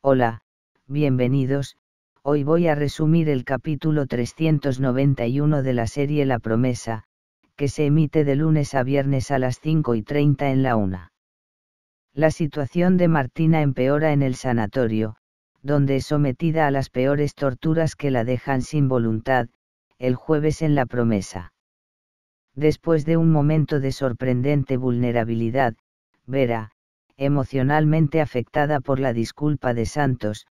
Hola, bienvenidos, hoy voy a resumir el capítulo 391 de la serie La Promesa, que se emite de lunes a viernes a las 5 y 30 en la 1. La situación de Martina empeora en el sanatorio, donde es sometida a las peores torturas que la dejan sin voluntad, el jueves en La Promesa. Después de un momento de sorprendente vulnerabilidad, Vera, emocionalmente afectada por la disculpa de Santos,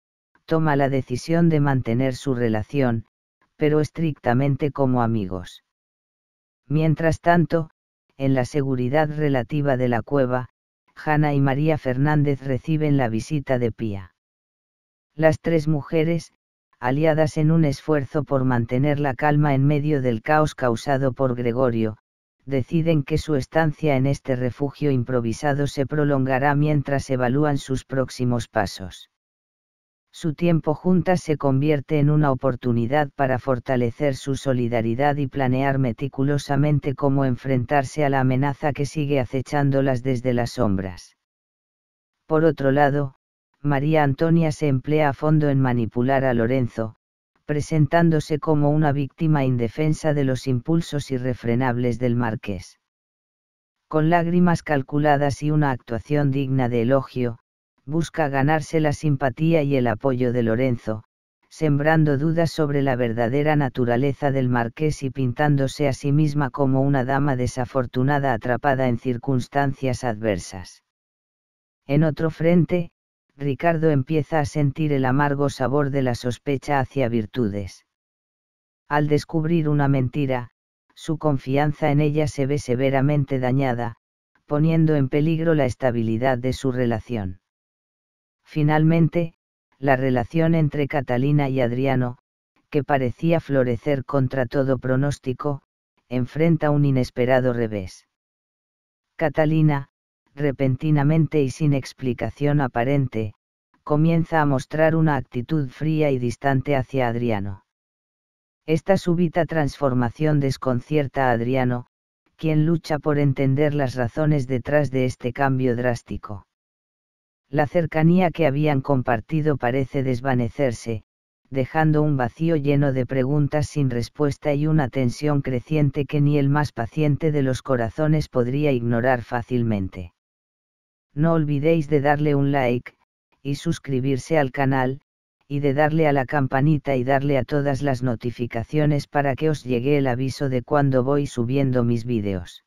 toma la decisión de mantener su relación, pero estrictamente como amigos. Mientras tanto, en la seguridad relativa de la cueva, Hanna y María Fernández reciben la visita de Pía. Las tres mujeres, aliadas en un esfuerzo por mantener la calma en medio del caos causado por Gregorio, deciden que su estancia en este refugio improvisado se prolongará mientras evalúan sus próximos pasos. Su tiempo juntas se convierte en una oportunidad para fortalecer su solidaridad y planear meticulosamente cómo enfrentarse a la amenaza que sigue acechándolas desde las sombras. Por otro lado, María Antonia se emplea a fondo en manipular a Lorenzo, presentándose como una víctima indefensa de los impulsos irrefrenables del marqués. Con lágrimas calculadas y una actuación digna de elogio, busca ganarse la simpatía y el apoyo de Lorenzo, sembrando dudas sobre la verdadera naturaleza del marqués y pintándose a sí misma como una dama desafortunada atrapada en circunstancias adversas. En otro frente, Ricardo empieza a sentir el amargo sabor de la sospecha hacia virtudes. Al descubrir una mentira, su confianza en ella se ve severamente dañada, poniendo en peligro la estabilidad de su relación. Finalmente, la relación entre Catalina y Adriano, que parecía florecer contra todo pronóstico, enfrenta un inesperado revés. Catalina, repentinamente y sin explicación aparente, comienza a mostrar una actitud fría y distante hacia Adriano. Esta súbita transformación desconcierta a Adriano, quien lucha por entender las razones detrás de este cambio drástico. La cercanía que habían compartido parece desvanecerse, dejando un vacío lleno de preguntas sin respuesta y una tensión creciente que ni el más paciente de los corazones podría ignorar fácilmente. No olvidéis de darle un like, y suscribirse al canal, y de darle a la campanita y darle a todas las notificaciones para que os llegue el aviso de cuando voy subiendo mis vídeos.